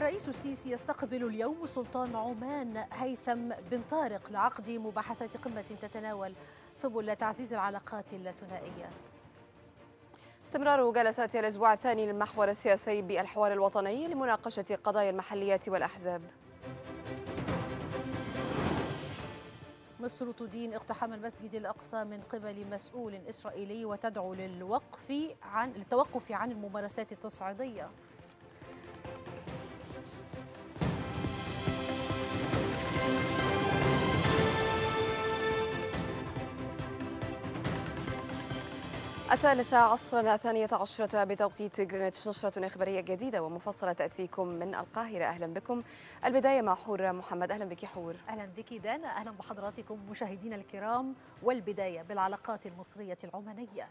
الرئيس السيسي يستقبل اليوم سلطان عمان هيثم بن طارق لعقد مباحثات قمة تتناول سبل تعزيز العلاقات الثنائية استمرار جلسات الأسبوع الثاني للمحور السياسي بالحوار الوطني لمناقشة قضايا المحليات والأحزاب مصر تدين اقتحام المسجد الأقصى من قبل مسؤول إسرائيلي وتدعو للوقف عن التوقف عن الممارسات التصعيدية الثالثة عصرا الثانية عشرة بتوقيت جرينتش نشرة إخبارية جديدة ومفصلة تأتيكم من القاهرة أهلا بكم البداية مع حور محمد أهلا بك حور أهلا بك دانا أهلا بحضراتكم مشاهدينا الكرام والبداية بالعلاقات المصرية العمانية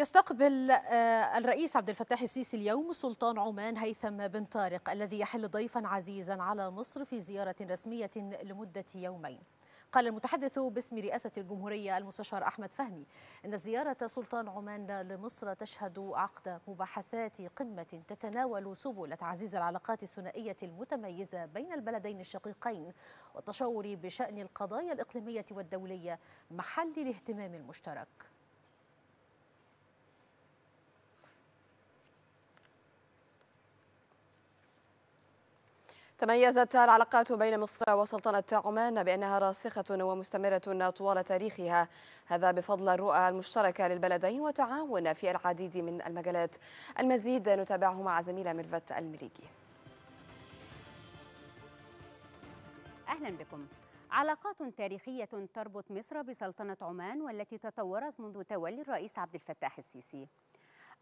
يستقبل آه، الرئيس عبد الفتاح السيسي اليوم سلطان عمان هيثم بن طارق الذي يحل ضيفا عزيزا على مصر في زيارة رسمية لمدة يومين قال المتحدث باسم رئاسة الجمهورية المستشار أحمد فهمي أن زيارة سلطان عمان لمصر تشهد عقد مباحثات قمة تتناول سبل تعزيز العلاقات الثنائية المتميزة بين البلدين الشقيقين والتشاور بشأن القضايا الإقليمية والدولية محل الاهتمام المشترك تميزت العلاقات بين مصر وسلطنة عمان بأنها راسخة ومستمرة طوال تاريخها هذا بفضل الرؤى المشتركة للبلدين وتعاون في العديد من المجالات المزيد نتابعه مع زميلة ميرفت المليكي أهلا بكم علاقات تاريخية تربط مصر بسلطنة عمان والتي تطورت منذ تولي الرئيس عبد الفتاح السيسي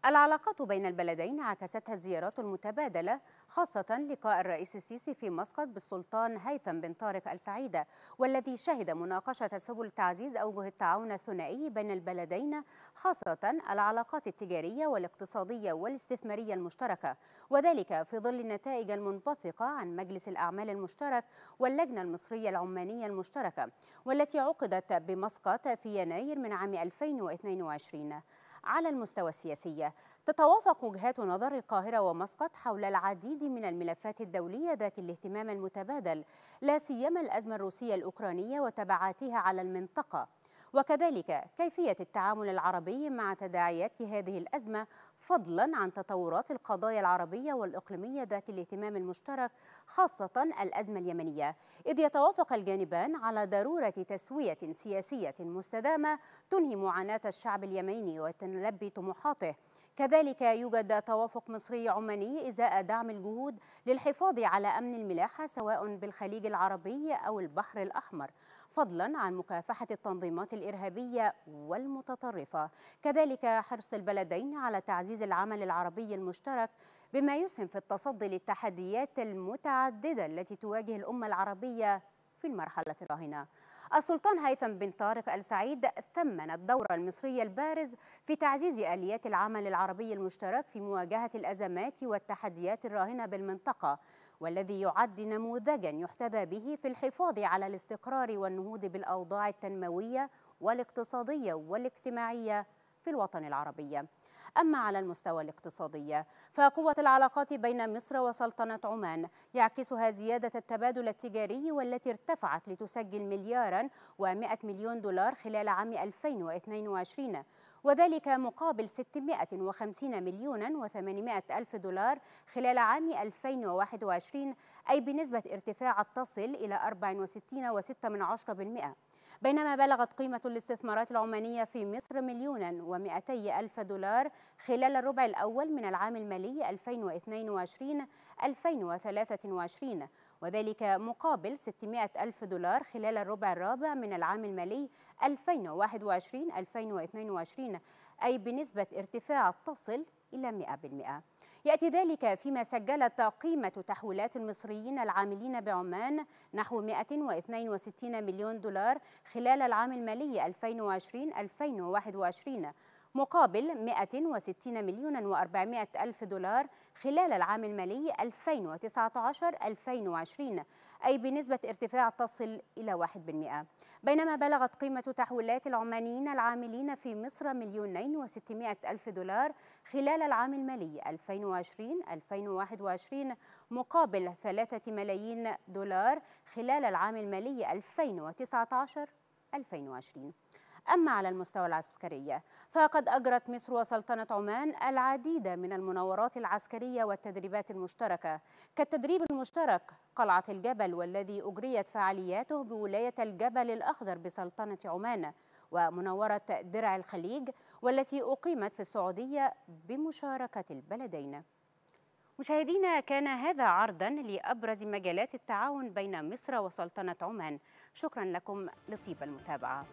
العلاقات بين البلدين عكستها الزيارات المتبادلة خاصة لقاء الرئيس السيسي في مسقط بالسلطان هيثم بن طارق السعيدة والذي شهد مناقشة سبل تعزيز أوجه التعاون الثنائي بين البلدين خاصة العلاقات التجارية والاقتصادية والاستثمارية المشتركة وذلك في ظل النتائج المنبثقة عن مجلس الأعمال المشترك واللجنة المصرية العمانية المشتركة والتي عقدت بمسقط في يناير من عام 2022 على المستوى السياسي تتوافق وجهات نظر القاهرة ومسقط حول العديد من الملفات الدولية ذات الاهتمام المتبادل لا سيما الأزمة الروسية الأوكرانية وتبعاتها على المنطقة وكذلك كيفية التعامل العربي مع تداعيات هذه الأزمة فضلا عن تطورات القضايا العربية والإقليمية ذات الاهتمام المشترك خاصة الأزمة اليمنية إذ يتوافق الجانبان على ضرورة تسوية سياسية مستدامة تنهي معاناة الشعب اليمني وتلبي طموحاته كذلك يوجد توافق مصري عماني إزاء دعم الجهود للحفاظ على أمن الملاحة سواء بالخليج العربي أو البحر الأحمر فضلا عن مكافحة التنظيمات الإرهابية والمتطرفة كذلك حرص البلدين على تعزيز العمل العربي المشترك بما يسهم في التصدي للتحديات المتعددة التي تواجه الأمة العربية في المرحلة الراهنة السلطان هيثم بن طارق السعيد ثمن الدور المصري البارز في تعزيز آليات العمل العربي المشترك في مواجهة الأزمات والتحديات الراهنة بالمنطقة والذي يعد نموذجا يحتذى به في الحفاظ على الاستقرار والنهوض بالأوضاع التنموية والاقتصادية والاجتماعية في الوطن العربي أما على المستوى الاقتصادي فقوة العلاقات بين مصر وسلطنة عمان يعكسها زيادة التبادل التجاري والتي ارتفعت لتسجل مليارا و100 مليون دولار خلال عام 2022 وذلك مقابل 650 مليون و800 ألف دولار خلال عام 2021 أي بنسبة ارتفاع تصل إلى 64.6% بينما بلغت قيمة الاستثمارات العمانية في مصر مليونا ومئتي ألف دولار خلال الربع الأول من العام المالي 2022-2023 وذلك مقابل 600 ألف دولار خلال الربع الرابع من العام المالي 2021-2022 أي بنسبة ارتفاع تصل إلى 100%. يأتي ذلك فيما سجلت قيمة تحويلات المصريين العاملين بعمان نحو 162 مليون دولار خلال العام المالي 2020-2021 مقابل 160 مليون و400 ألف دولار خلال العام المالي 2019-2020 أي بنسبة ارتفاع تصل إلى 1% بينما بلغت قيمة تحويلات العمانيين العاملين في مصر مليونين و600 ألف دولار خلال العام المالي 2020-2021 مقابل 3 ملايين دولار خلال العام المالي 2019-2020 أما على المستوى العسكري فقد أجرت مصر وسلطنة عمان العديد من المناورات العسكرية والتدريبات المشتركة كالتدريب المشترك قلعة الجبل والذي أجريت فعالياته بولاية الجبل الأخضر بسلطنة عمان ومناورة درع الخليج والتي أقيمت في السعودية بمشاركة البلدين مشاهدينا كان هذا عرضا لأبرز مجالات التعاون بين مصر وسلطنة عمان شكرا لكم لطيب المتابعة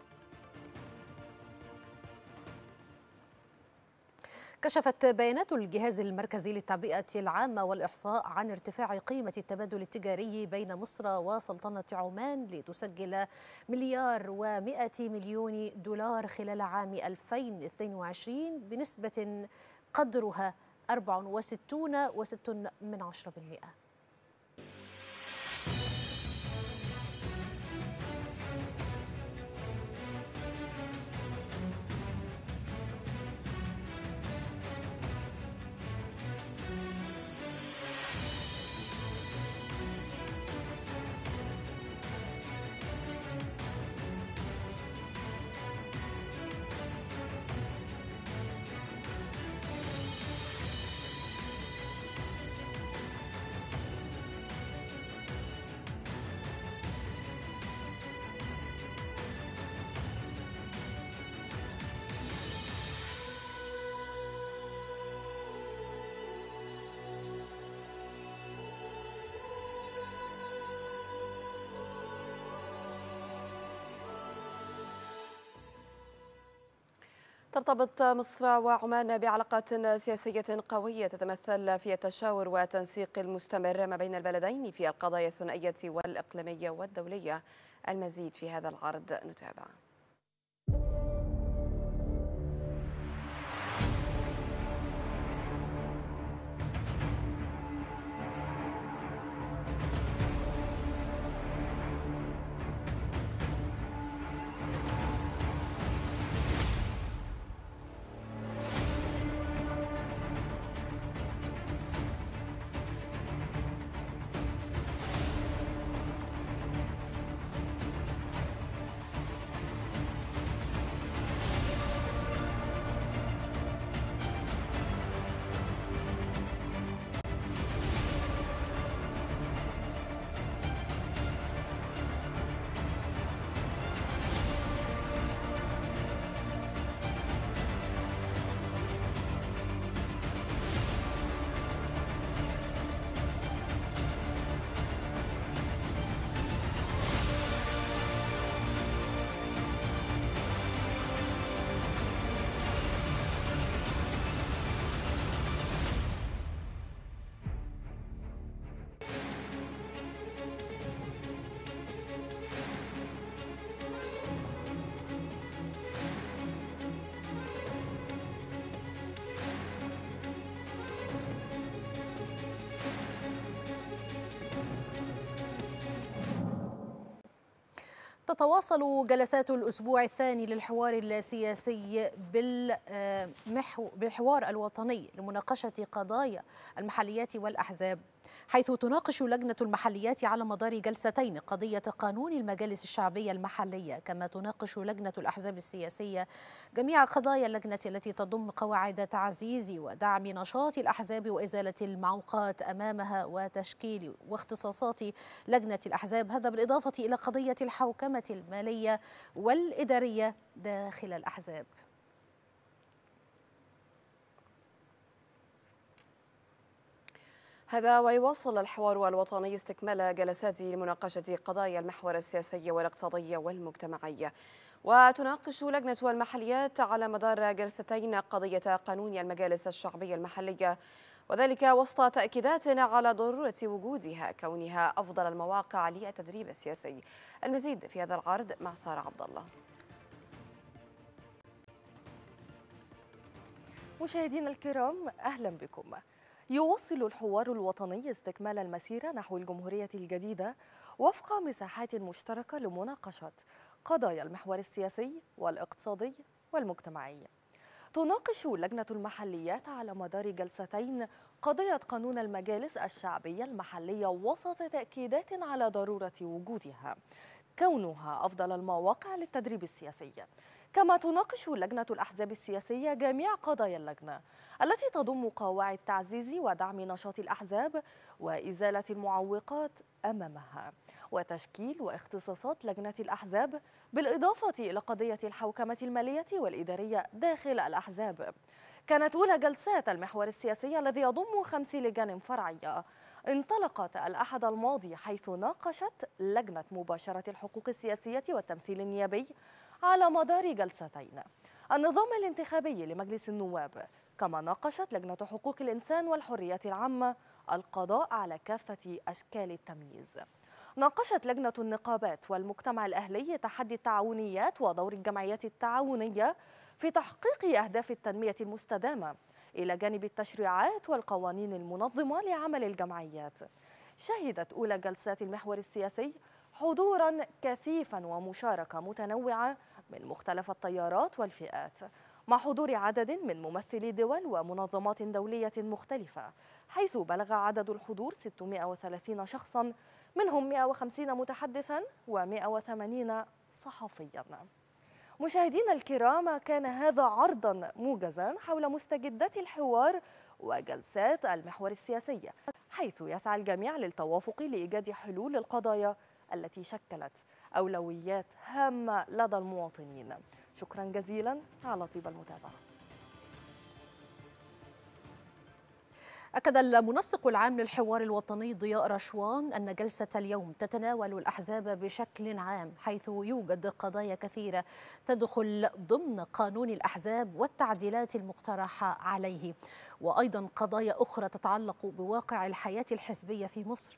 كشفت بيانات الجهاز المركزي للتعبئة العامة والإحصاء عن ارتفاع قيمة التبادل التجاري بين مصر وسلطنة عمان لتسجل مليار و100 مليون دولار خلال عام 2022 بنسبة قدرها 64.6 ترتبط مصر وعمان بعلاقات سياسية قوية تتمثل في التشاور والتنسيق المستمر ما بين البلدين في القضايا الثنائية والإقليمية والدولية المزيد في هذا العرض نتابعه تتواصل جلسات الأسبوع الثاني للحوار السياسي بالحوار الوطني لمناقشة قضايا المحليات والأحزاب حيث تناقش لجنة المحليات على مدار جلستين قضية قانون المجالس الشعبية المحلية كما تناقش لجنة الأحزاب السياسية جميع قضايا اللجنة التي تضم قواعد تعزيز ودعم نشاط الأحزاب وإزالة المعوقات أمامها وتشكيل واختصاصات لجنة الأحزاب هذا بالإضافة إلى قضية الحوكمة المالية والإدارية داخل الأحزاب هذا ويواصل الحوار الوطني استكمال جلسات لمناقشة قضايا المحور السياسي والاقتصادي والمجتمعي وتناقش لجنة المحليات على مدار جلستين قضية قانون المجالس الشعبية المحلية وذلك وسط تأكيدات على ضرورة وجودها كونها أفضل المواقع للتدريب السياسي المزيد في هذا العرض مع سارة عبد الله مشاهدينا الكرام أهلا بكم يواصل الحوار الوطني استكمال المسيرة نحو الجمهورية الجديدة وفق مساحات مشتركة لمناقشة قضايا المحور السياسي والاقتصادي والمجتمعي تناقش لجنة المحليات على مدار جلستين قضية قانون المجالس الشعبية المحلية وسط تأكيدات على ضرورة وجودها كونها أفضل المواقع للتدريب السياسي كما تناقش لجنة الأحزاب السياسية جميع قضايا اللجنة التي تضم قواعد تعزيز ودعم نشاط الأحزاب وإزالة المعوقات أمامها وتشكيل واختصاصات لجنة الأحزاب بالإضافة إلى قضية الحوكمة المالية والإدارية داخل الأحزاب كانت أولى جلسات المحور السياسي الذي يضم خمس لجان فرعية انطلقت الأحد الماضي حيث ناقشت لجنة مباشرة الحقوق السياسية والتمثيل النيابي على مدار جلستين النظام الانتخابي لمجلس النواب كما ناقشت لجنة حقوق الإنسان والحريات العامة القضاء على كافة أشكال التمييز ناقشت لجنة النقابات والمجتمع الأهلي تحدي التعاونيات ودور الجمعيات التعاونية في تحقيق أهداف التنمية المستدامة إلى جانب التشريعات والقوانين المنظمة لعمل الجمعيات شهدت أولى جلسات المحور السياسي حضورا كثيفا ومشاركة متنوعة من مختلف التيارات والفئات مع حضور عدد من ممثلي دول ومنظمات دولية مختلفة حيث بلغ عدد الحضور 630 شخصا منهم 150 متحدثا و180 صحفيا مشاهدينا الكرام كان هذا عرضا موجزا حول مستجدات الحوار وجلسات المحور السياسي حيث يسعى الجميع للتوافق لإيجاد حلول للقضايا التي شكلت أولويات هامة لدى المواطنين شكرا جزيلا على طيب المتابعة أكد المنسق العام للحوار الوطني ضياء رشوان أن جلسة اليوم تتناول الأحزاب بشكل عام حيث يوجد قضايا كثيرة تدخل ضمن قانون الأحزاب والتعديلات المقترحة عليه وأيضا قضايا أخرى تتعلق بواقع الحياة الحزبية في مصر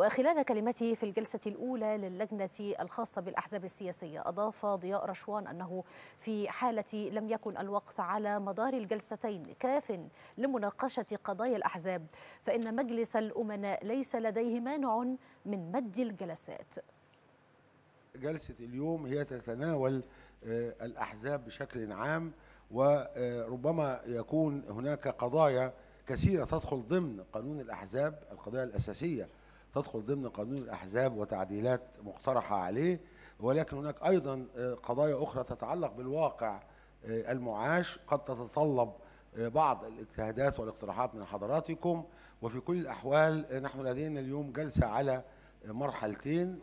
وخلال كلمته في الجلسة الأولى للجنة الخاصة بالأحزاب السياسية أضاف ضياء رشوان أنه في حالة لم يكن الوقت على مدار الجلستين كاف لمناقشة قضايا الأحزاب فإن مجلس الأمناء ليس لديه مانع من مد الجلسات جلسة اليوم هي تتناول آه، الأحزاب بشكل عام وربما يكون هناك قضايا كثيرة تدخل ضمن قانون الأحزاب القضايا الأساسية تدخل ضمن قانون الأحزاب وتعديلات مقترحة عليه ولكن هناك أيضا آه، قضايا أخرى تتعلق بالواقع آه، المعاش قد تتطلب آه، بعض الاجتهادات والاقتراحات من حضراتكم وفي كل الأحوال نحن لدينا اليوم جلسة على مرحلتين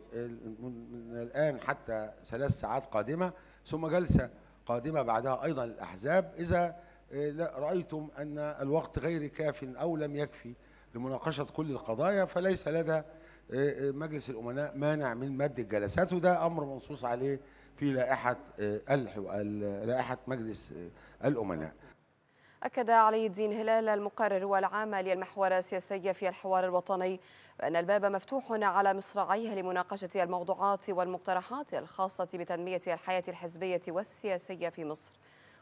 من الآن حتى ثلاث ساعات قادمة ثم جلسة قادمة بعدها أيضا الأحزاب إذا رأيتم أن الوقت غير كاف أو لم يكفي لمناقشة كل القضايا فليس لدى آه، آه، مجلس الأمناء مانع من مد الجلسات وده أمر منصوص عليه في لائحة آه، لائحة مجلس الأمناء أكد علي الدين هلال المقرر والعام للمحور السياسي في الحوار الوطني بأن الباب مفتوح على مصراعيه لمناقشة الموضوعات والمقترحات الخاصة بتنمية الحياة الحزبية والسياسية في مصر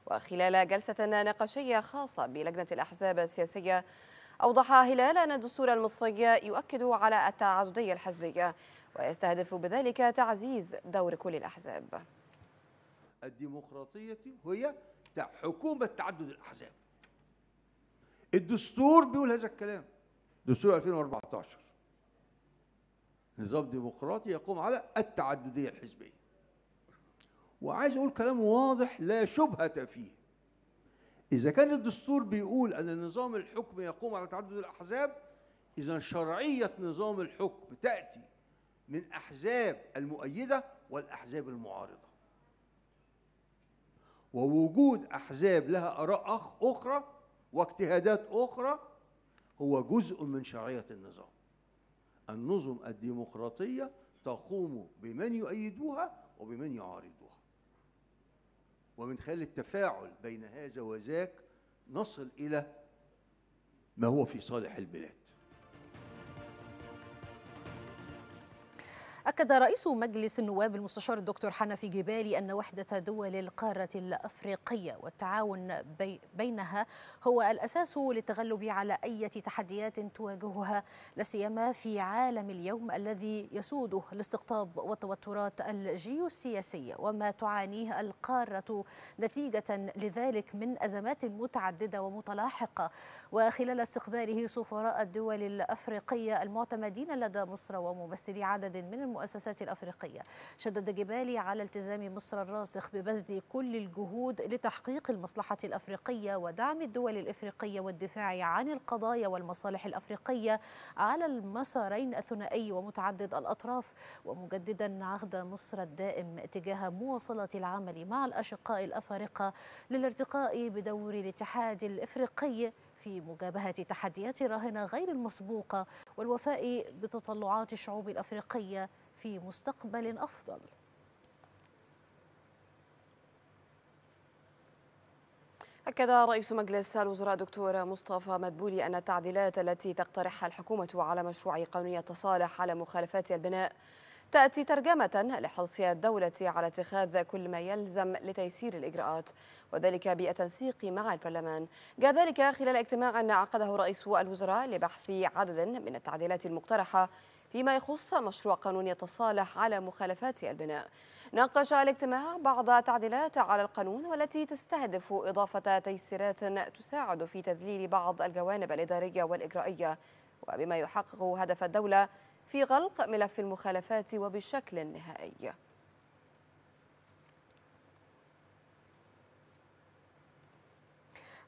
وخلال جلسة ناقشية خاصة بلجنة الأحزاب السياسية أوضح هلال أن الدستور المصري يؤكد على التعددية الحزبية ويستهدف بذلك تعزيز دور كل الأحزاب الديمقراطية هي حكومة تعدد الأحزاب الدستور بيقول هذا الكلام دستور 2014 نظام ديمقراطي يقوم على التعددية الحزبية وعايز أقول كلام واضح لا شبهة فيه إذا كان الدستور بيقول أن النظام الحكم يقوم على تعدد الأحزاب إذا شرعية نظام الحكم تأتي من أحزاب المؤيدة والأحزاب المعارضة ووجود أحزاب لها آراء أخرى واجتهادات أخرى هو جزء من شرعية النظام النظم الديمقراطية تقوم بمن يؤيدوها وبمن يعارضوها ومن خلال التفاعل بين هذا وذاك نصل إلى ما هو في صالح البلاد أكد رئيس مجلس النواب المستشار الدكتور حنفي جبالي أن وحدة دول القارة الأفريقية والتعاون بي بينها هو الأساس للتغلب على أي تحديات تواجهها لسيما في عالم اليوم الذي يسوده الاستقطاب والتوترات الجيوسياسية وما تعانيه القارة نتيجة لذلك من أزمات متعددة ومتلاحقة وخلال استقباله سفراء الدول الأفريقية المعتمدين لدى مصر وممثلي عدد من المؤسسات المؤسسات الأفريقية شدد جبالي على التزام مصر الراسخ ببذل كل الجهود لتحقيق المصلحة الأفريقية ودعم الدول الإفريقية والدفاع عن القضايا والمصالح الأفريقية على المسارين الثنائي ومتعدد الأطراف ومجددا عهد مصر الدائم تجاه مواصلة العمل مع الأشقاء الأفارقة للارتقاء بدور الاتحاد الإفريقي في مجابهة تحديات راهنة غير المسبوقة والوفاء بتطلعات الشعوب الأفريقية في مستقبل أفضل أكد رئيس مجلس الوزراء دكتور مصطفى مدبولي أن التعديلات التي تقترحها الحكومة على مشروع قانون التصالح على مخالفات البناء تأتي ترجمة لحرص الدولة على اتخاذ كل ما يلزم لتيسير الإجراءات وذلك بالتنسيق مع البرلمان جاء ذلك خلال اجتماع عقده رئيس الوزراء لبحث عدد من التعديلات المقترحة فيما يخص مشروع قانون يتصالح على مخالفات البناء ناقش الاجتماع بعض التعديلات على القانون والتي تستهدف إضافة تيسيرات تساعد في تذليل بعض الجوانب الإدارية والإجرائية وبما يحقق هدف الدولة في غلق ملف المخالفات وبشكل نهائي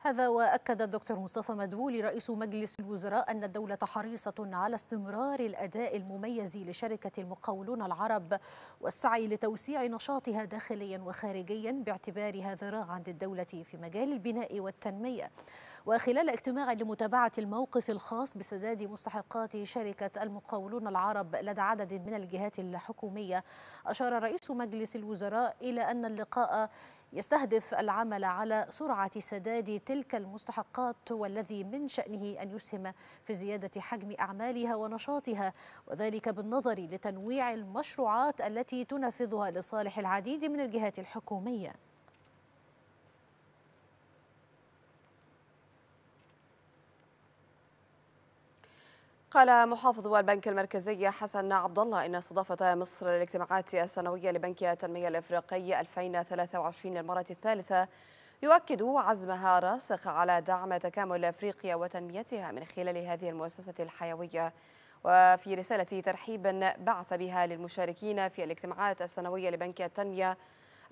هذا وأكد الدكتور مصطفى مدبولي رئيس مجلس الوزراء أن الدولة حريصة على استمرار الأداء المميز لشركة المقاولون العرب والسعي لتوسيع نشاطها داخليا وخارجيا باعتبارها ذراعا للدولة في مجال البناء والتنمية وخلال اجتماع لمتابعة الموقف الخاص بسداد مستحقات شركة المقاولون العرب لدى عدد من الجهات الحكومية أشار رئيس مجلس الوزراء إلى أن اللقاء يستهدف العمل على سرعة سداد تلك المستحقات والذي من شأنه أن يسهم في زيادة حجم أعمالها ونشاطها وذلك بالنظر لتنويع المشروعات التي تنفذها لصالح العديد من الجهات الحكومية قال محافظ البنك المركزي حسن عبد الله ان استضافه مصر الاجتماعات السنويه لبنك التنميه الافريقي 2023 للمره الثالثه يؤكد عزمها الراسخ على دعم تكامل افريقيا وتنميتها من خلال هذه المؤسسه الحيويه وفي رساله ترحيب بعث بها للمشاركين في الاجتماعات السنويه لبنك التنميه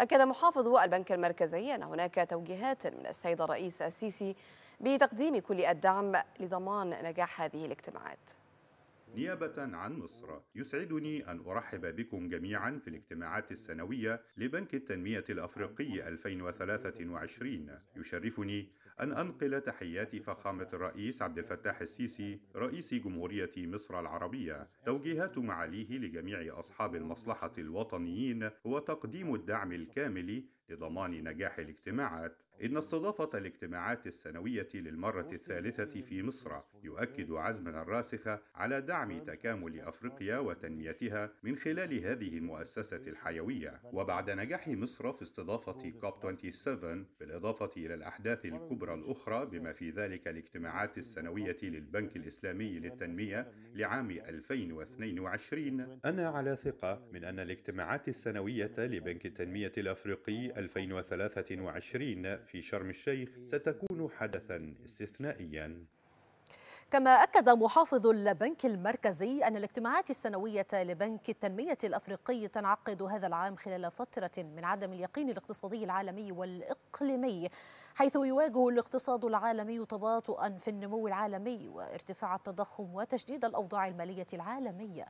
اكد محافظ البنك المركزي ان هناك توجيهات من السيد الرئيس السيسي بتقديم كل الدعم لضمان نجاح هذه الاجتماعات نيابة عن مصر يسعدني أن أرحب بكم جميعا في الاجتماعات السنوية لبنك التنمية الأفريقي 2023 يشرفني أن أنقل تحيات فخامة الرئيس عبد الفتاح السيسي رئيس جمهورية مصر العربية توجيهات معاليه لجميع أصحاب المصلحة الوطنيين هو تقديم الدعم الكامل لضمان نجاح الاجتماعات إن استضافة الاجتماعات السنوية للمرة الثالثة في مصر يؤكد عزمنا الراسخ على دعم تكامل أفريقيا وتنميتها من خلال هذه المؤسسة الحيوية وبعد نجاح مصر في استضافة كوب 27 بالإضافة إلى الأحداث الكبرى الأخرى بما في ذلك الاجتماعات السنوية للبنك الإسلامي للتنمية لعام 2022 أنا على ثقة من أن الاجتماعات السنوية لبنك التنمية الأفريقي 2023 في شرم الشيخ ستكون حدثا استثنائيا كما أكد محافظ البنك المركزي أن الاجتماعات السنوية لبنك التنمية الأفريقي تنعقد هذا العام خلال فترة من عدم اليقين الاقتصادي العالمي والإقليمي حيث يواجه الاقتصاد العالمي تباطؤا في النمو العالمي وارتفاع التضخم وتشديد الأوضاع المالية العالمية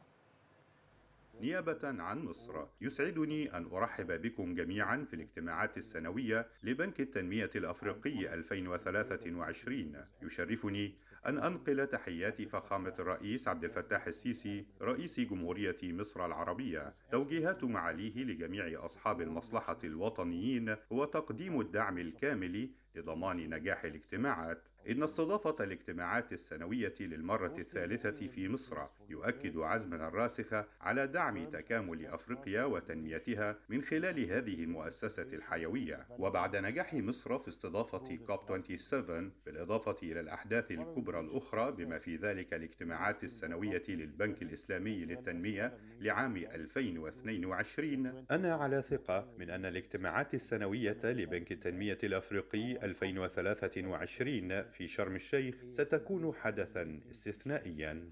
نيابة عن مصر يسعدني أن أرحب بكم جميعا في الاجتماعات السنوية لبنك التنمية الأفريقي 2023 يشرفني أن أنقل تحيات فخامة الرئيس عبد الفتاح السيسي رئيس جمهورية مصر العربية توجيهات معاليه لجميع أصحاب المصلحة الوطنيين وتقديم الدعم الكامل لضمان نجاح الاجتماعات إن استضافة الاجتماعات السنوية للمرة الثالثة في مصر يؤكد عزمنا الراسخ على دعم تكامل أفريقيا وتنميتها من خلال هذه المؤسسة الحيوية وبعد نجاح مصر في استضافة كوب 27 بالإضافة إلى الأحداث الكبرى الأخرى بما في ذلك الاجتماعات السنوية للبنك الإسلامي للتنمية لعام 2022 أنا على ثقة من أن الاجتماعات السنوية لبنك التنمية الأفريقي 2023 في شرم الشيخ ستكون حدثا استثنائيا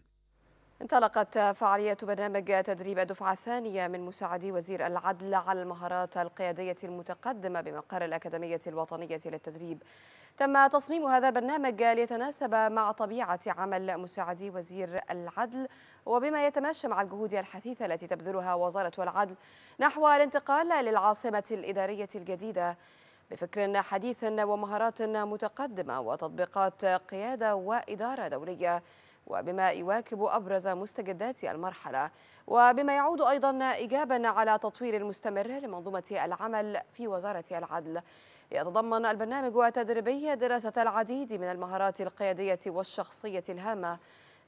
انطلقت فعالية برنامج تدريب الدفعة الثانية من مساعدي وزير العدل على المهارات القيادية المتقدمة بمقر الأكاديمية الوطنية للتدريب تم تصميم هذا البرنامج ليتناسب مع طبيعة عمل مساعدي وزير العدل وبما يتماشى مع الجهود الحثيثة التي تبذلها وزارة العدل نحو الانتقال للعاصمة الإدارية الجديدة بفكر حديث ومهارات متقدمة وتطبيقات قيادة وإدارة دولية وبما يواكب أبرز مستجدات المرحلة وبما يعود أيضا إجابا على تطوير المستمر لمنظومة العمل في وزارة العدل يتضمن البرنامج التدريبي دراسة العديد من المهارات القيادية والشخصية الهامة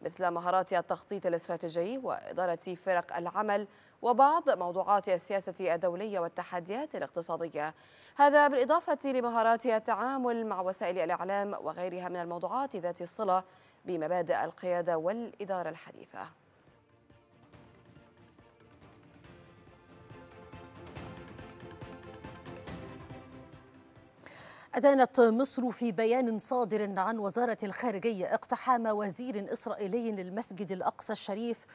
مثل مهارات التخطيط الاستراتيجي وإدارة فرق العمل وبعض موضوعات السياسة الدولية والتحديات الاقتصادية هذا بالإضافة لمهارات التعامل مع وسائل الإعلام وغيرها من الموضوعات ذات الصلة بمبادئ القيادة والإدارة الحديثة أدانت مصر في بيان صادر عن وزارة الخارجية اقتحام وزير إسرائيلي للمسجد الأقصى الشريف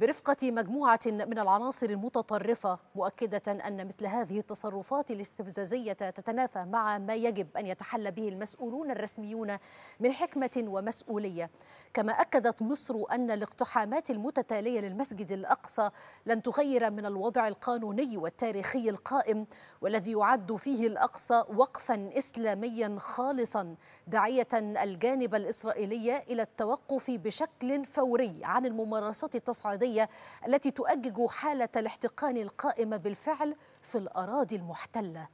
برفقة مجموعة من العناصر المتطرفة مؤكدة أن مثل هذه التصرفات الاستفزازية تتنافى مع ما يجب أن يتحلى به المسؤولون الرسميون من حكمة ومسؤولية كما أكدت مصر أن الاقتحامات المتتالية للمسجد الأقصى لن تغير من الوضع القانوني والتاريخي القائم والذي يعد فيه الأقصى وقفا إسلاميا خالصا داعية الجانب الإسرائيلي إلى التوقف بشكل فوري عن الممارسات التصعيدية الدولية التي تؤجج حالة الاحتقان القائمة بالفعل في الأراضي المحتلة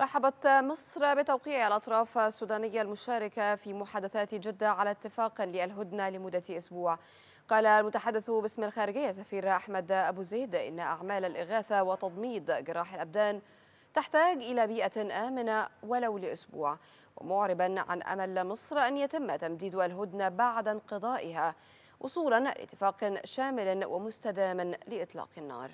رحبت مصر بتوقيع الأطراف السودانية المشاركة في محادثات جدة على اتفاق للهدنة لمدة أسبوع قال المتحدث باسم الخارجية سفير أحمد أبو زيد إن أعمال الإغاثة وتضميد جراح الأبدان تحتاج إلى بيئة آمنة ولو لأسبوع ومعربا عن أمل مصر أن يتم تمديد الهدنة بعد انقضائها وصولا لاتفاق شامل ومستدام لإطلاق النار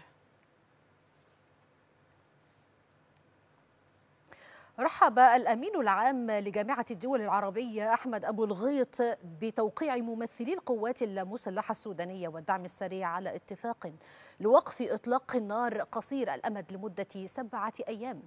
رحب الأمين العام لجامعة الدول العربية أحمد أبو الغيط بتوقيع ممثلي القوات المسلحة السودانية والدعم السريع على اتفاق لوقف إطلاق النار قصير الأمد لمدة سبعة أيام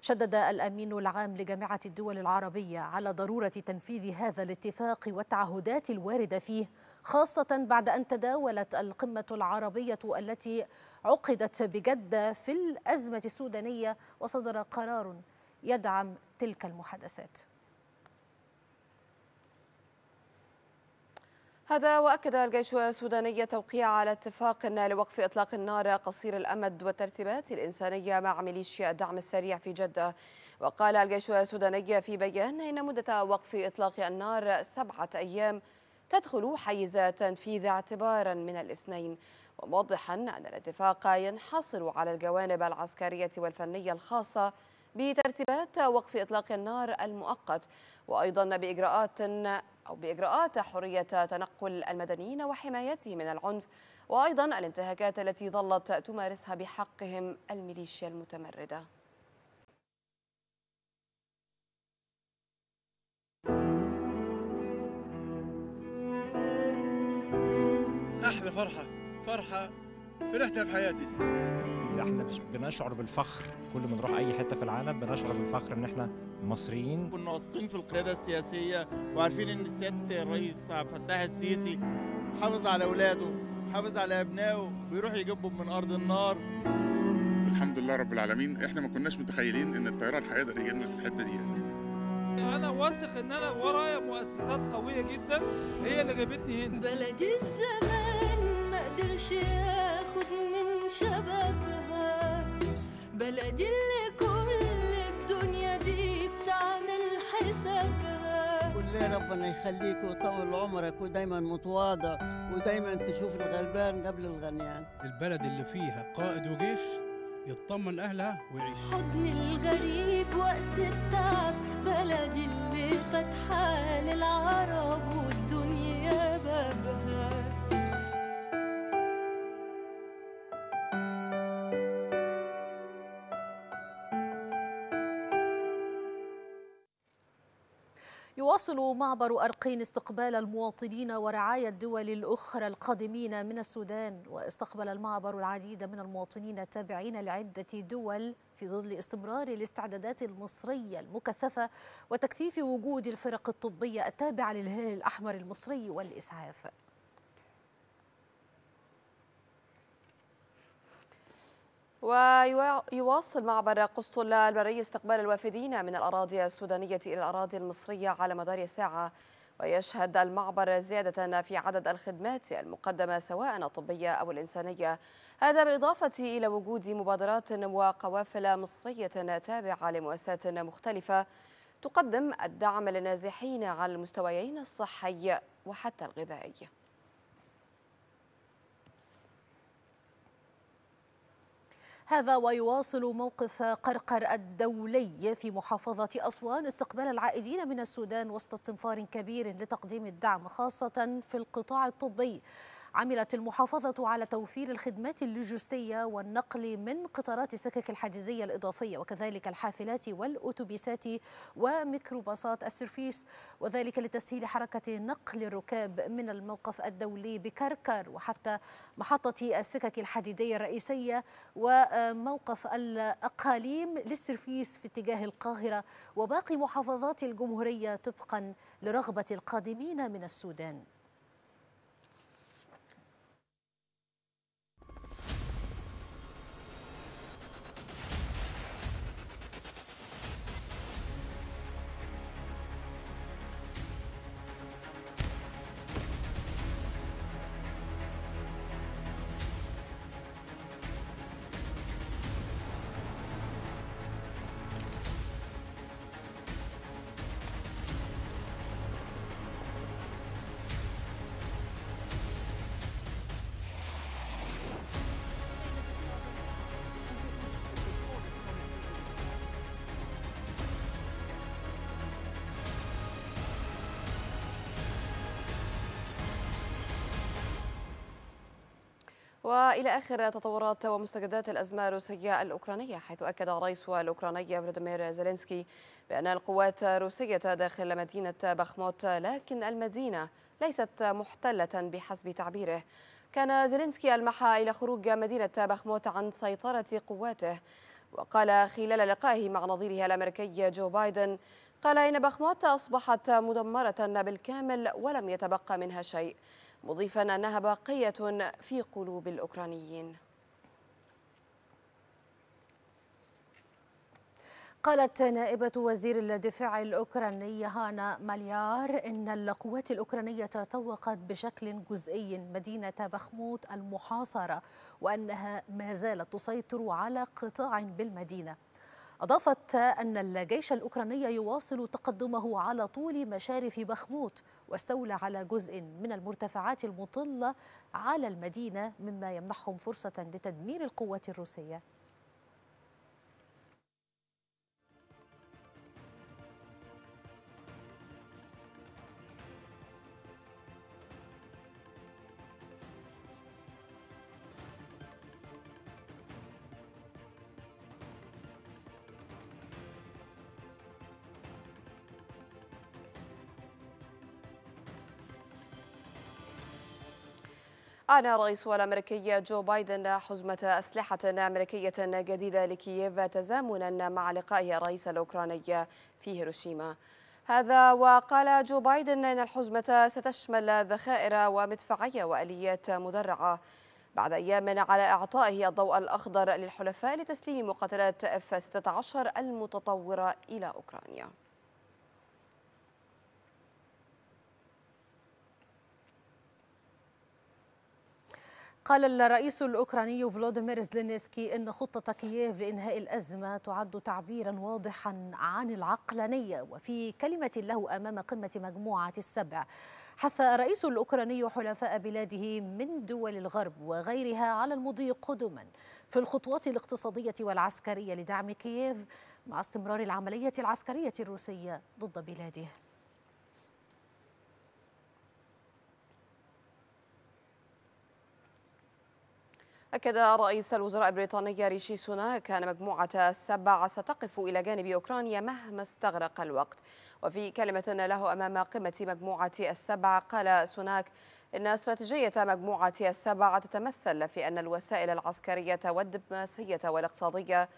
شدد الأمين العام لجامعة الدول العربية على ضرورة تنفيذ هذا الاتفاق والتعهدات الواردة فيه خاصة بعد أن تداولت القمة العربية التي عقدت بجدة في الأزمة السودانية وصدر قرار يدعم تلك المحادثات هذا وأكد الجيش السوداني توقيع على اتفاق لوقف إطلاق النار قصير الأمد والترتيبات الإنسانية مع ميليشيا الدعم السريع في جدة وقال الجيش السوداني في بيان إن مدة وقف إطلاق النار سبعة أيام تدخل حيز تنفيذ اعتبارا من الاثنين وموضحا أن الاتفاق ينحصر على الجوانب العسكرية والفنية الخاصة بترتيبات وقف إطلاق النار المؤقت وأيضا بإجراءات أو بإجراءات حرية تنقل المدنيين وحمايتهم من العنف وأيضا الانتهاكات التي ظلت تمارسها بحقهم الميليشيا المتمردة أحلى فرحة فرحة فرحتها في حياتي احنا بنشعر بالفخر كل ما نروح اي حته في العالم بنشعر بالفخر ان احنا مصريين كنا واثقين في القياده السياسيه وعارفين ان سياده الرئيس عبد الفتاح السيسي حافظ على اولاده حافظ على ابنائه بيروح يجيبهم من ارض النار الحمد لله رب العالمين احنا ما كناش متخيلين ان الطيران هيقدر يجي في الحته دي يعني. انا واثق ان انا ورايا مؤسسات قويه جدا هي اللي جابتني هنا بلد الزمان ما قدرش ياخد من شبابها ولادي اللي كل الدنيا دي بتعمل حسابها قول لي ربنا يخليك ويطول عمرك ودايما متواضع ودايما تشوف الغلبان قبل الغنيان البلد اللي فيها قائد وجيش يطمن اهلها ويعيش حضن الغريب وقت التعب بلدي اللي فاتحه للعرب والدنيا بابها يواصل معبر أرقين استقبال المواطنين ورعاية الدول الأخرى القادمين من السودان واستقبل المعبر العديد من المواطنين التابعين لعدة دول في ظل استمرار الاستعدادات المصرية المكثفة وتكثيف وجود الفرق الطبية التابعة للهلال الأحمر المصري والإسعاف ويواصل معبر قسطل البري استقبال الوافدين من الأراضي السودانية إلى الأراضي المصرية على مدار الساعة ويشهد المعبر زيادة في عدد الخدمات المقدمة سواء الطبية أو الإنسانية هذا بالإضافة إلى وجود مبادرات وقوافل مصرية تابعة لمؤسسات مختلفة تقدم الدعم للنازحين على المستويين الصحي وحتى الغذائي هذا ويواصل موقف قرقر الدولي في محافظة أسوان استقبال العائدين من السودان وسط استنفار كبير لتقديم الدعم خاصة في القطاع الطبي عملت المحافظة على توفير الخدمات اللوجستية والنقل من قطارات السكك الحديدية الإضافية وكذلك الحافلات والأتوبيسات وميكروباصات السرفيس وذلك لتسهيل حركة نقل الركاب من الموقف الدولي بكركر وحتى محطة السكك الحديدية الرئيسية وموقف الأقاليم للسرفيس في اتجاه القاهرة وباقي محافظات الجمهورية طبقا لرغبة القادمين من السودان والى اخر تطورات ومستجدات الازمه الروسيه الاوكرانيه حيث اكد الرئيس الاوكراني فلاديمير زيلينسكي بان القوات الروسيه داخل مدينه بخموت لكن المدينه ليست محتله بحسب تعبيره كان زيلينسكي المحى الى خروج مدينه بخموت عن سيطره قواته وقال خلال لقائه مع نظيره الامريكي جو بايدن قال ان بخموت اصبحت مدمره بالكامل ولم يتبقى منها شيء مضيفا أنها باقية في قلوب الأوكرانيين قالت نائبة وزير الدفاع الأوكراني هانا ماليار إن القوات الأوكرانية تطوقت بشكل جزئي مدينة بخموت المحاصرة وأنها ما زالت تسيطر على قطاع بالمدينة أضافت أن الجيش الأوكراني يواصل تقدمه على طول مشارف بخموت واستولى على جزء من المرتفعات المطلة على المدينة مما يمنحهم فرصة لتدمير القوات الروسية أعلن الرئيس الأمريكي جو بايدن حزمة أسلحة أمريكية جديدة لكييف تزامنا مع لقائه الرئيس الأوكراني في هيروشيما هذا وقال جو بايدن أن الحزمة ستشمل ذخائر ومدفعية وآليات مدرعة بعد أيام على إعطائه الضوء الأخضر للحلفاء لتسليم مقاتلات F-16 المتطورة إلى أوكرانيا قال الرئيس الأوكراني فلوديمير زلينسكي أن خطة كييف لإنهاء الأزمة تعد تعبيرا واضحا عن العقلانية وفي كلمة له أمام قمة مجموعة السبع حث الرئيس الأوكراني حلفاء بلاده من دول الغرب وغيرها على المضي قدما في الخطوات الاقتصادية والعسكرية لدعم كييف مع استمرار العملية العسكرية الروسية ضد بلاده أكد رئيس الوزراء البريطاني ريشي سوناك أن مجموعة السبع ستقف إلى جانب أوكرانيا مهما استغرق الوقت وفي كلمة له أمام قمة مجموعة السبع قال سوناك إن استراتيجية مجموعة السبع تتمثل في أن الوسائل العسكرية والدبلوماسية والاقتصادية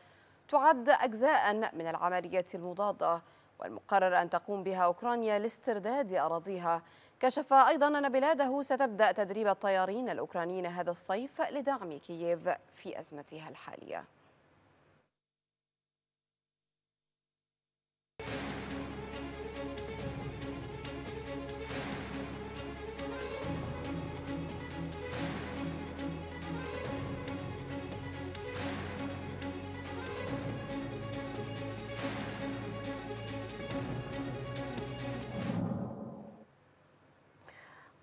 تعد أجزاء من العملية المضادة والمقرر أن تقوم بها أوكرانيا لاسترداد أراضيها كشف أيضا أن بلاده ستبدأ تدريب الطيارين الأوكرانيين هذا الصيف لدعم كييف في أزمتها الحالية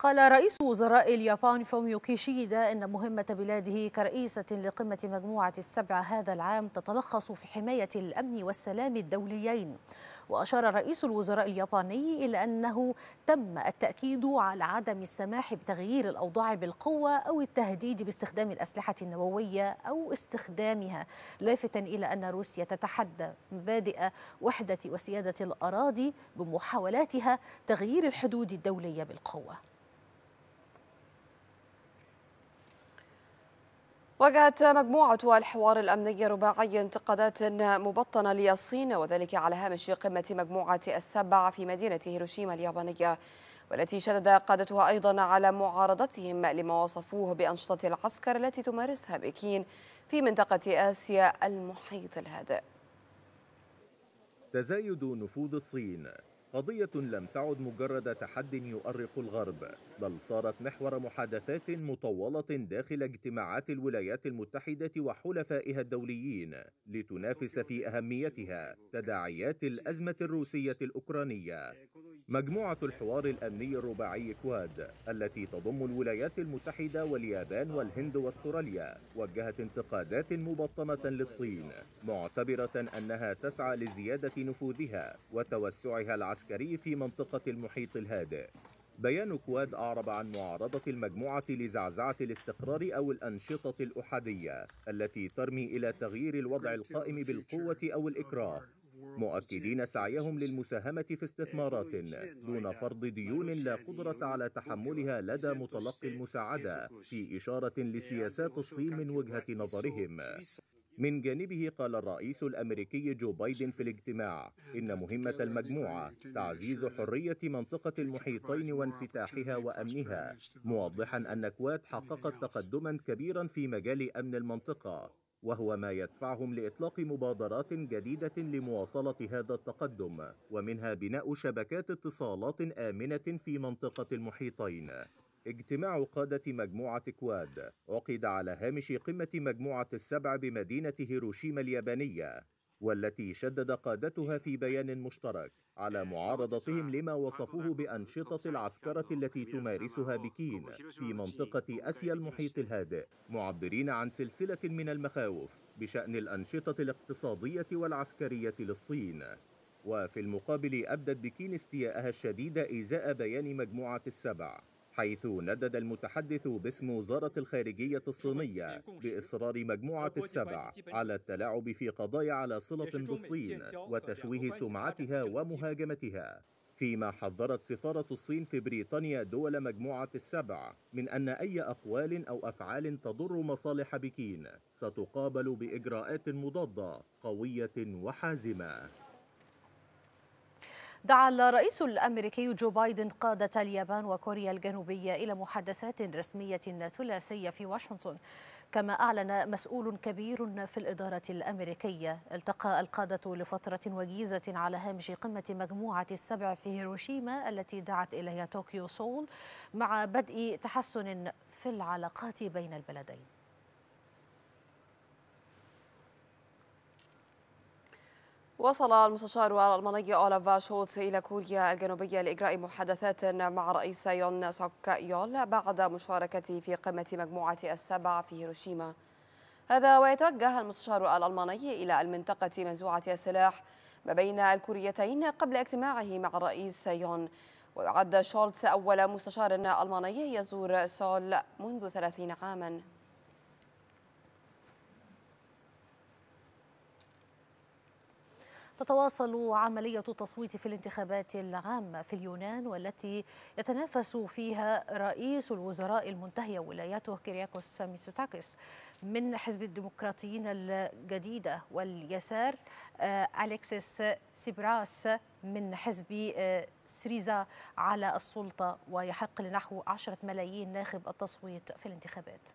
قال رئيس وزراء اليابان فوميو كيشيدا أن مهمة بلاده كرئيسة لقمة مجموعة السبع هذا العام تتلخص في حماية الأمن والسلام الدوليين وأشار رئيس الوزراء الياباني إلى أنه تم التأكيد على عدم السماح بتغيير الأوضاع بالقوة أو التهديد باستخدام الأسلحة النووية أو استخدامها لافتا إلى أن روسيا تتحدى مبادئ وحدة وسيادة الأراضي بمحاولاتها تغيير الحدود الدولية بالقوة واجهت مجموعة الحوار الأمني الرباعي انتقادات مبطنة للصين وذلك على هامش قمة مجموعة السبع في مدينة هيروشيما اليابانية والتي شدد قادتها أيضا على معارضتهم لما وصفوه بأنشطة العسكر التي تمارسها بكين في منطقة آسيا المحيط الهادئ تزايد نفوذ الصين قضية لم تعد مجرد تحد يؤرق الغرب بل صارت محور محادثات مطولة داخل اجتماعات الولايات المتحدة وحلفائها الدوليين لتنافس في أهميتها تداعيات الأزمة الروسية الأوكرانية مجموعة الحوار الأمني الرباعي كواد التي تضم الولايات المتحدة واليابان والهند واستراليا وجهت انتقادات مبطنة للصين معتبرة أنها تسعى لزيادة نفوذها وتوسعها العسكري العسكري في منطقة المحيط الهادئ بيان كواد أعرب عن معارضة المجموعة لزعزعة الاستقرار أو الأنشطة الأحادية التي ترمي إلى تغيير الوضع القائم بالقوة أو الإكراه مؤكدين سعيهم للمساهمة في استثمارات دون فرض ديون لا قدرة على تحملها لدى متلقي المساعدة في إشارة لسياسات الصين من وجهة نظرهم من جانبه قال الرئيس الأمريكي جو بايدن في الاجتماع إن مهمة المجموعة تعزيز حرية منطقة المحيطين وانفتاحها وأمنها موضحا أن كواد حققت تقدما كبيرا في مجال أمن المنطقة وهو ما يدفعهم لإطلاق مبادرات جديدة لمواصلة هذا التقدم ومنها بناء شبكات اتصالات آمنة في منطقة المحيطين اجتماع قادة مجموعة كواد عقد على هامش قمة مجموعة السبع بمدينة هيروشيما اليابانية والتي شدد قادتها في بيان مشترك على معارضتهم لما وصفوه بأنشطة العسكرة التي تمارسها بكين في منطقة أسيا المحيط الهادئ معبرين عن سلسلة من المخاوف بشأن الأنشطة الاقتصادية والعسكرية للصين وفي المقابل أبدت بكين استياءها الشديد إزاء بيان مجموعة السبع حيث ندد المتحدث باسم وزارة الخارجية الصينية بإصرار مجموعة السبع على التلاعب في قضايا على صلة بالصين وتشويه سمعتها ومهاجمتها فيما حذرت سفارة الصين في بريطانيا دول مجموعة السبع من أن أي أقوال أو أفعال تضر مصالح بكين ستقابل بإجراءات مضادة قوية وحازمة دعا الرئيس الأمريكي جو بايدن قادة اليابان وكوريا الجنوبية إلى محادثات رسمية ثلاثية في واشنطن كما أعلن مسؤول كبير في الإدارة الأمريكية التقى القادة لفترة وجيزة على هامش قمة مجموعة السبع في هيروشيما التي دعت إليها طوكيو سول مع بدء تحسن في العلاقات بين البلدين وصل المستشار الألماني أولافا شولتس إلى كوريا الجنوبية لإجراء محادثات مع رئيس يون سوك يول بعد مشاركته في قمة مجموعة السبع في هيروشيما هذا ويتوجه المستشار الألماني إلى المنطقة منزوعة السلاح ما بين الكوريتين قبل اجتماعه مع رئيس يون ويعد شولتس أول مستشار ألماني يزور سول منذ 30 عاماً تتواصل عملية التصويت في الانتخابات العامة في اليونان والتي يتنافس فيها رئيس الوزراء المنتهية ولايته كيرياكوس ميتسوتاكس من حزب الديمقراطيين الجديدة واليسار آه، أليكسيس سيبراس من حزب آه، سريزا على السلطة ويحق لنحو 10 ملايين ناخب التصويت في الانتخابات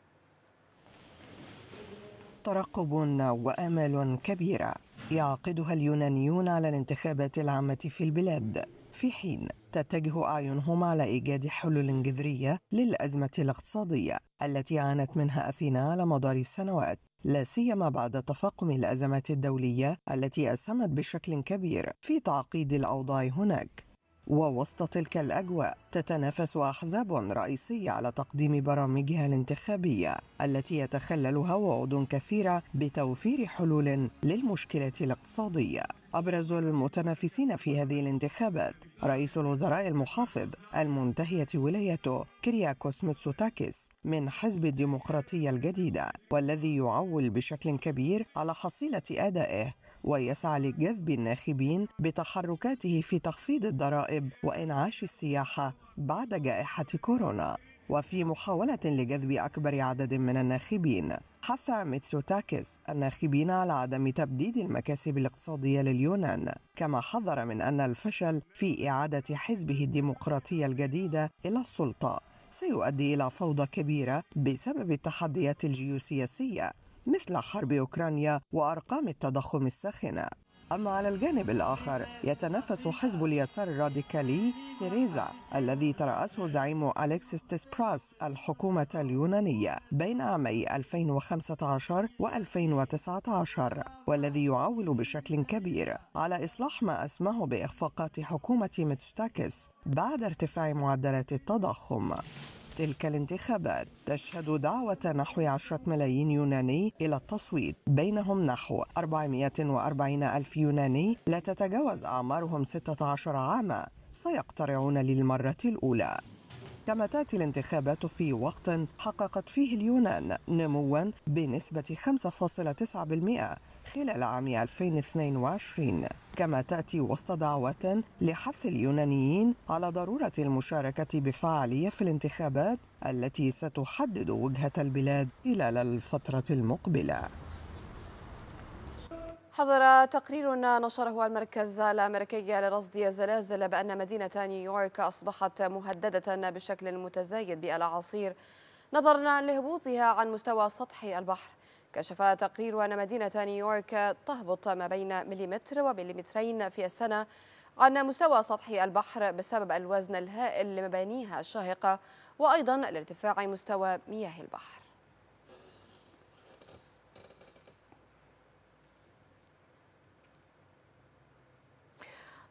ترقب وامل كبيره يعقدها اليونانيون على الانتخابات العامة في البلاد في حين تتجه أعينهم على إيجاد حلول جذرية للأزمة الاقتصادية التي عانت منها أثينا على مدار السنوات لا سيما بعد تفاقم الأزمات الدولية التي أسهمت بشكل كبير في تعقيد الأوضاع هناك ووسط تلك الأجواء تتنافس أحزاب رئيسية على تقديم برامجها الانتخابية التي يتخللها وعود كثيرة بتوفير حلول للمشكلة الاقتصادية أبرز المتنافسين في هذه الانتخابات رئيس الوزراء المحافظ المنتهية ولايته كرياكوس ميتسوتاكيس من حزب الديمقراطية الجديدة والذي يعول بشكل كبير على حصيلة أدائه ويسعى لجذب الناخبين بتحركاته في تخفيض الضرائب وإنعاش السياحة بعد جائحة كورونا وفي محاولة لجذب أكبر عدد من الناخبين حث ميتسوتاكس الناخبين على عدم تبديد المكاسب الاقتصادية لليونان كما حذر من أن الفشل في إعادة حزبه الديمقراطية الجديدة إلى السلطة سيؤدي إلى فوضى كبيرة بسبب التحديات الجيوسياسية مثل حرب أوكرانيا وأرقام التضخم الساخنة أما على الجانب الآخر يتنافس حزب اليسار الراديكالي سيريزا الذي ترأسه زعيم أليكسيس تسبراس الحكومة اليونانية بين عامي 2015 و 2019 والذي يعول بشكل كبير على إصلاح ما أسماه بإخفاقات حكومة ميتستاكس بعد ارتفاع معدلات التضخم تلك الانتخابات تشهد دعوة نحو 10 ملايين يوناني إلى التصويت بينهم نحو 440 ألف يوناني لا تتجاوز أعمارهم 16 عاما سيقترعون للمرة الأولى كما تأتي الانتخابات في وقت حققت فيه اليونان نموا بنسبة 5.9% خلال عام 2022 كما تأتي وسط دعوة لحث اليونانيين على ضرورة المشاركة بفعالية في الانتخابات التي ستحدد وجهة البلاد خلال الفترة المقبلة حضر تقرير نشره المركز الأمريكي لرصد الزلازل بأن مدينة نيويورك أصبحت مهددة بشكل متزايد بالأعاصير نظرا لهبوطها عن مستوى سطح البحر كشف تقرير أن مدينة نيويورك تهبط ما بين مليمتر ومليمترين في السنة عن مستوى سطح البحر بسبب الوزن الهائل لمبانيها الشاهقة وأيضا لارتفاع مستوى مياه البحر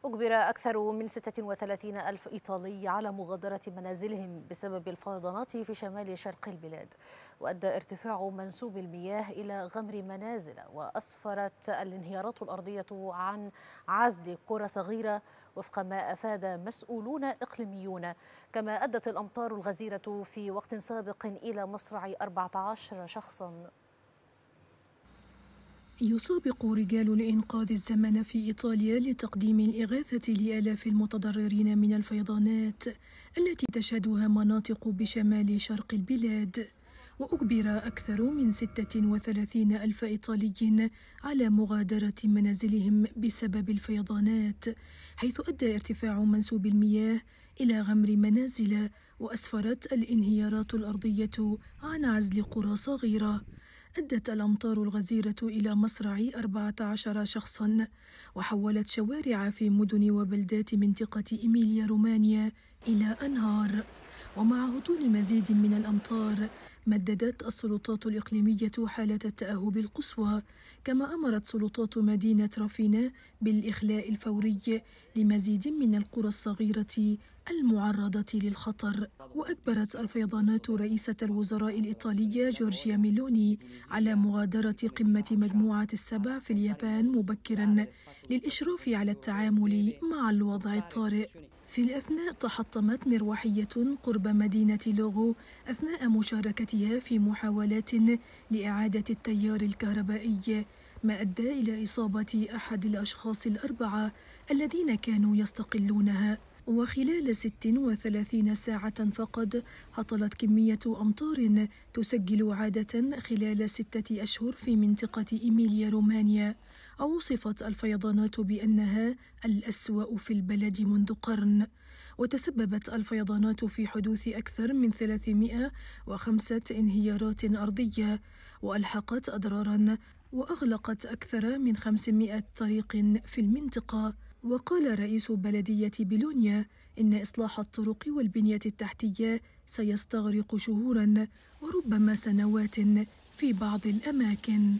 أجبر أكثر من 36 ألف إيطالي على مغادرة منازلهم بسبب الفيضانات في شمال شرق البلاد وأدى ارتفاع منسوب المياه إلى غمر منازل وأسفرت الانهيارات الأرضية عن عزل قرى صغيرة وفق ما أفاد مسؤولون إقليميون كما أدت الأمطار الغزيرة في وقت سابق إلى مصرع 14 شخصاً يسابق رجال لإنقاذ الزمن في إيطاليا لتقديم الإغاثة لآلاف المتضررين من الفيضانات التي تشهدها مناطق بشمال شرق البلاد وأجبر أكثر من 36 ألف إيطالي على مغادرة منازلهم بسبب الفيضانات حيث أدى ارتفاع منسوب المياه إلى غمر منازل وأسفرت الانهيارات الأرضية عن عزل قرى صغيرة أدت الأمطار الغزيرة إلى مصرع 14 شخصا وحولت شوارع في مدن وبلدات منطقة إيميليا رومانيا إلى أنهار ومع هطول مزيد من الأمطار مددت السلطات الإقليمية حالة التأهب القصوى كما أمرت سلطات مدينة رافينا بالإخلاء الفوري لمزيد من القرى الصغيرة المعرضة للخطر وأجبرت الفيضانات رئيسة الوزراء الإيطالية جورجيا ميلوني على مغادرة قمة مجموعة السبع في اليابان مبكرا للإشراف على التعامل مع الوضع الطارئ في الأثناء تحطمت مروحية قرب مدينة لوغو أثناء مشاركتها في محاولات لإعادة التيار الكهربائي ما أدى إلى إصابة أحد الأشخاص الأربعة الذين كانوا يستقلونها وخلال 36 ساعة فقط هطلت كمية أمطار تسجل عادة خلال ستة أشهر في منطقة إيميليا رومانيا أوصفت الفيضانات بأنها الأسوأ في البلد منذ قرن وتسببت الفيضانات في حدوث أكثر من 305 انهيارات أرضية وألحقت أضرارا وأغلقت أكثر من 500 طريق في المنطقة وقال رئيس بلدية بلونيا إن إصلاح الطرق والبنية التحتية سيستغرق شهورا وربما سنوات في بعض الأماكن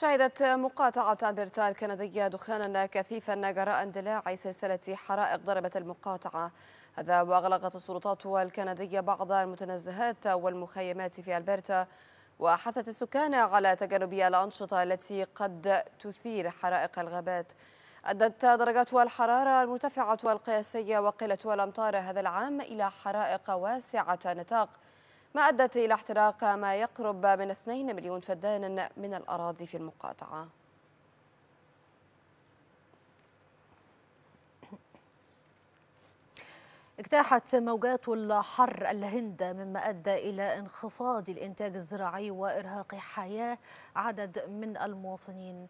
شهدت مقاطعة ألبرتا الكندية دخانا كثيفا جراء اندلاع سلسلة حرائق ضربت المقاطعة هذا وأغلقت السلطات الكندية بعض المتنزهات والمخيمات في ألبرتا وحثت السكان على تجنب الأنشطة التي قد تثير حرائق الغابات أدت درجات الحرارة المرتفعة القياسية وقلة الأمطار هذا العام إلى حرائق واسعة نطاق ما أدت إلى احتراق ما يقرب من 2 مليون فدان من الأراضي في المقاطعة اجتاحت موجات الحر الهند مما أدى إلى انخفاض الإنتاج الزراعي وإرهاق حياة عدد من المواطنين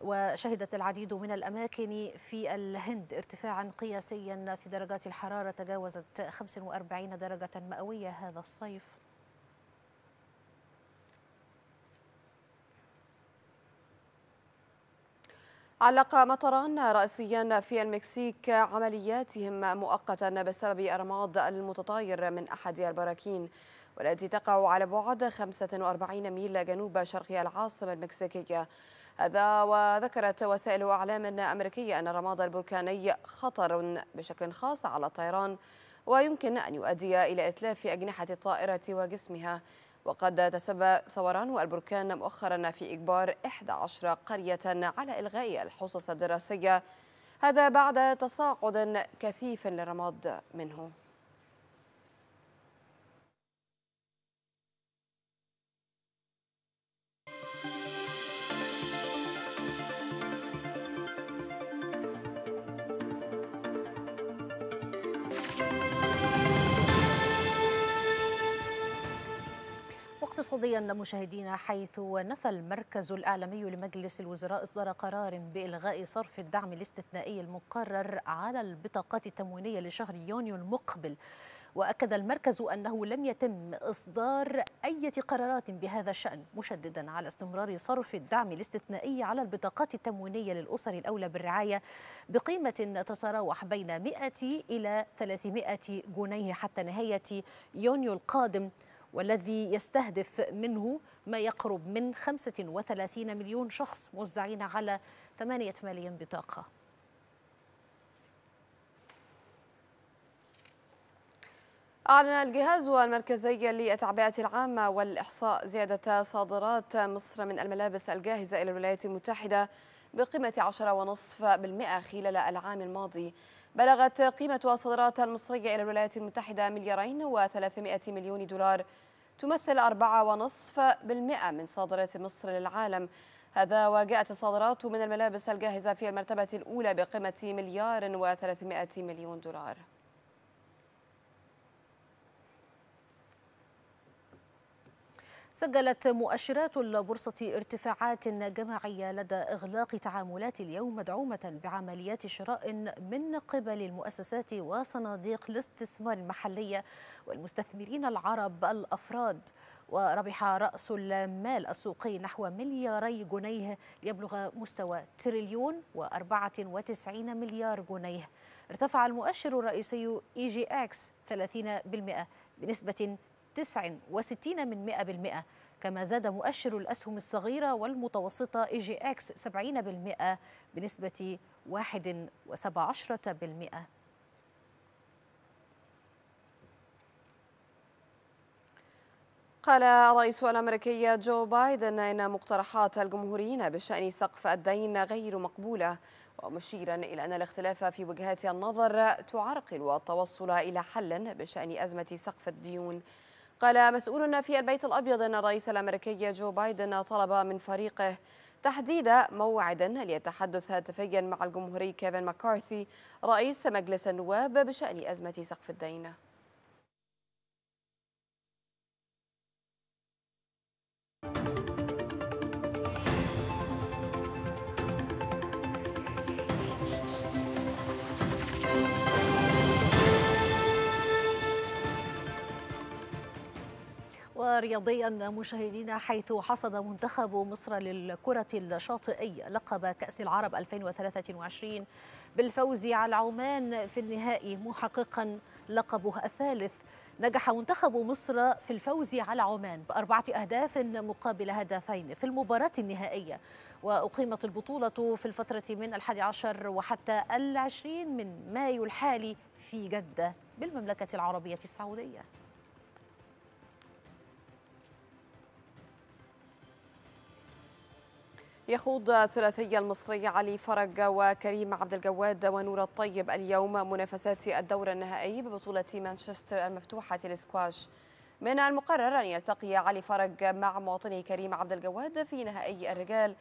وشهدت العديد من الأماكن في الهند ارتفاعا قياسيا في درجات الحرارة تجاوزت 45 درجة مئوية هذا الصيف علق مطران رئيسيان في المكسيك عملياتهم مؤقتا بسبب الرماد المتطاير من أحد البراكين والتي تقع على بعد 45 ميل جنوب شرق العاصمة المكسيكية هذا وذكرت وسائل أعلام أمريكية أن الرماد البركاني خطر بشكل خاص على الطيران ويمكن أن يؤدي إلى إتلاف أجنحة الطائرة وجسمها وقد تسبب ثوران البركان مؤخرا في إجبار 11 قرية على إلغاء الحصص الدراسية هذا بعد تصاعد كثيف للرماد منه اقتصاديا مشاهدينا حيث نفى المركز الأعلامي لمجلس الوزراء إصدار قرار بإلغاء صرف الدعم الاستثنائي المقرر على البطاقات التموينية لشهر يونيو المقبل وأكد المركز أنه لم يتم إصدار أي قرارات بهذا الشأن مشددا على استمرار صرف الدعم الاستثنائي على البطاقات التموينية للأسر الأولى بالرعاية بقيمة تتراوح بين 100 إلى 300 جنيه حتى نهاية يونيو القادم والذي يستهدف منه ما يقرب من 35 مليون شخص موزعين على 8 ملايين بطاقة أعلن الجهاز المركزي للتعبئة العامة والإحصاء زيادة صادرات مصر من الملابس الجاهزة إلى الولايات المتحدة بقيمة 10.5% خلال العام الماضي بلغت قيمة الصادرات المصرية إلى الولايات المتحدة مليارين و300 مليون دولار تمثل 4.5% من صادرات مصر للعالم هذا وجاءت الصادرات من الملابس الجاهزة في المرتبة الأولى بقيمة مليار و300 مليون دولار سجلت مؤشرات البورصة ارتفاعات جماعية لدى إغلاق تعاملات اليوم مدعومة بعمليات شراء من قبل المؤسسات وصناديق الاستثمار المحلية والمستثمرين العرب الأفراد وربح رأس المال السوقي نحو ملياري جنيه ليبلغ مستوى تريليون و94 مليار جنيه ارتفع المؤشر الرئيسي اي جي اكس 30% بنسبة 69 من 100% كما زاد مؤشر الأسهم الصغيرة والمتوسطة إي جي إكس 70% بنسبة 1.17% قال الرئيس الأمريكي جو بايدن إن مقترحات الجمهوريين بشأن سقف الدين غير مقبولة ومشيرا إلى أن الاختلاف في وجهات النظر تعرقل التوصل إلى حل بشأن أزمة سقف الديون قال مسؤول في البيت الأبيض أن الرئيس الأمريكي جو بايدن طلب من فريقه تحديد موعد ليتحدث هاتفيا مع الجمهوري كيفن ماكارثي رئيس مجلس النواب بشأن أزمة سقف الدين ورياضيا مشاهدينا حيث حصد منتخب مصر للكرة الشاطئية لقب كأس العرب 2023 بالفوز على عمان في النهائي محققا لقبه الثالث نجح منتخب مصر في الفوز على عمان بأربعة أهداف مقابل هدفين في المباراة النهائية وأقيمت البطولة في الفترة من الحادي عشر وحتى العشرين من مايو الحالي في جدة بالمملكة العربية السعودية يخوض الثلاثي المصري علي فرج وكريم عبد الجواد ونور الطيب اليوم منافسات الدور النهائي ببطولة مانشستر المفتوحة للسكواش من المقرر أن يلتقي علي فرج مع مواطنه كريم عبد الجواد في نهائي الرجال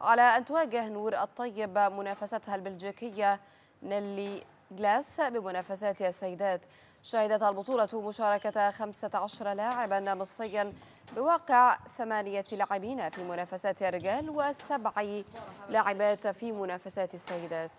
على أن تواجه نور الطيب منافستها البلجيكية نيلي جلاس بمنافسات السيدات شهدت البطولة مشاركة 15 لاعبا مصريا بواقع ثمانية لاعبين في منافسات الرجال وسبع لاعبات في منافسات السيدات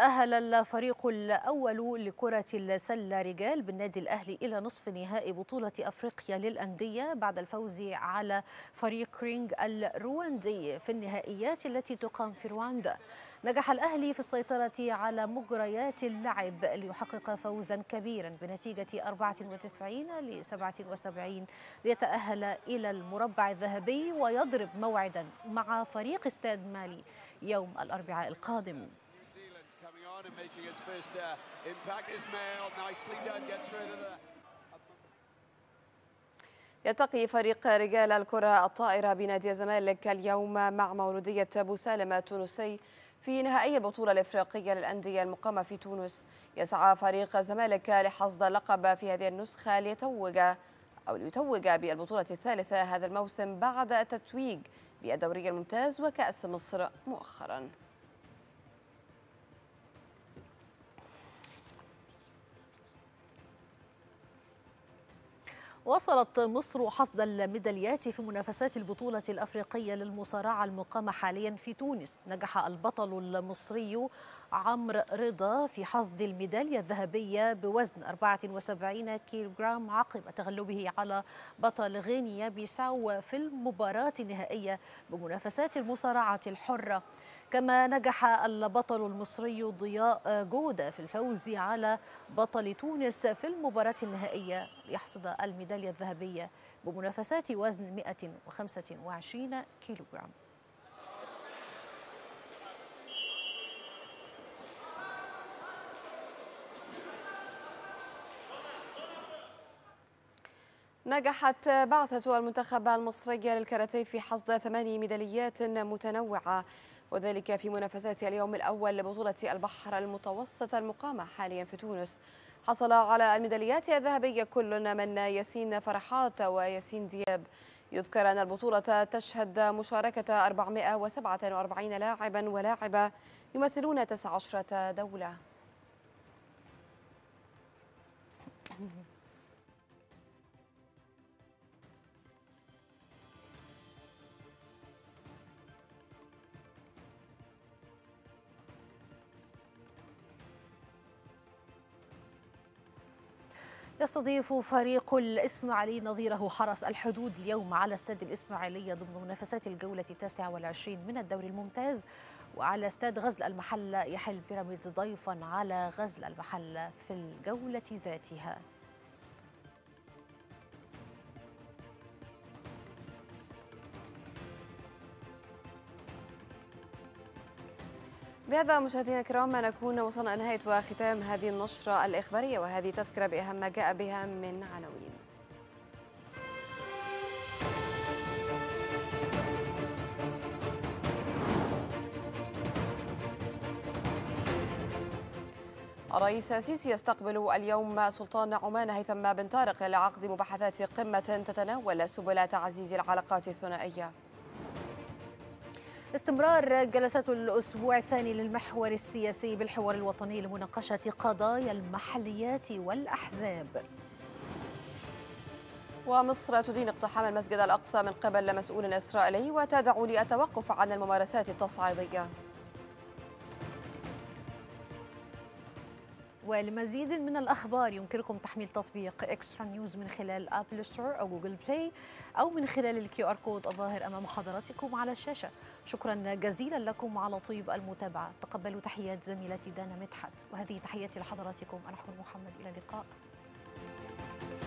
تأهل الفريق الأول لكرة السلة رجال بالنادي الأهلي إلى نصف نهائي بطولة أفريقيا للأندية بعد الفوز على فريق رينج الرواندي في النهائيات التي تقام في رواندا نجح الأهلي في السيطرة على مجريات اللعب ليحقق فوزا كبيرا بنتيجة 94 ل 77 ليتأهل إلى المربع الذهبي ويضرب موعدا مع فريق استاد مالي يوم الأربعاء القادم and making his first uh, impact. nicely done, gets rid of the... يلتقي فريق رجال الكرة الطائرة بنادي الزمالك اليوم مع مولودية أبو سالم التونسي في نهائي البطولة الإفريقية للأندية المقامة في تونس يسعى فريق الزمالك لحصد اللقب في هذه النسخة ليتوج أو ليتوج بالبطولة الثالثة هذا الموسم بعد التتويج بالدوري الممتاز وكأس مصر مؤخراً وصلت مصر حصد الميداليات في منافسات البطولة الأفريقية للمصارعة المقامة حاليا في تونس نجح البطل المصري عمرو رضا في حصد الميدالية الذهبية بوزن 74 كيلوغرام عقب تغلبه على بطل غينيا بيساو في المباراة النهائية بمنافسات المصارعة الحرة كما نجح البطل المصري ضياء جودة في الفوز على بطل تونس في المباراة النهائية ليحصد الميدالية الذهبية بمنافسات وزن 125 كيلوغرام نجحت بعثة المنتخب المصري للكاراتيه في حصد ثماني ميداليات متنوعة وذلك في منافسات اليوم الأول لبطولة البحر المتوسط المقامة حاليا في تونس حصل على الميداليات الذهبية كل من ياسين فرحات وياسين دياب يذكر أن البطولة تشهد مشاركة 447 لاعبا ولاعبة يمثلون 19 دولة. يستضيف فريق الإسماعيلي نظيره حرس الحدود اليوم على استاد الإسماعيلية ضمن منافسات الجولة التاسعة والعشرين من الدوري الممتاز وعلى استاد غزل المحلة يحل بيراميدز ضيفا على غزل المحلة في الجولة ذاتها بهذا مشاهدينا الكرام نكون وصلنا نهاية وختام هذه النشرة الإخبارية وهذه تذكرة بأهم ما جاء بها من عناوين الرئيس السيسي يستقبل اليوم سلطان عمان هيثم بن طارق لعقد مباحثات قمة تتناول سبل تعزيز العلاقات الثنائية استمرار جلسات الأسبوع الثاني للمحور السياسي بالحوار الوطني لمناقشة قضايا المحليات والأحزاب ومصر تدين اقتحام المسجد الأقصى من قبل مسؤول إسرائيلي وتدعو للتوقف عن الممارسات التصعيدية ولمزيد من الأخبار يمكنكم تحميل تطبيق إكسترا نيوز من خلال أبل ستور أو جوجل بلاي أو من خلال الكيو آر كود الظاهر أمام حضراتكم على الشاشة شكرا جزيلا لكم على طيب المتابعة تقبلوا تحيات زميلتي دانا مدحت وهذه تحياتي لحضراتكم أنا حور محمد إلى اللقاء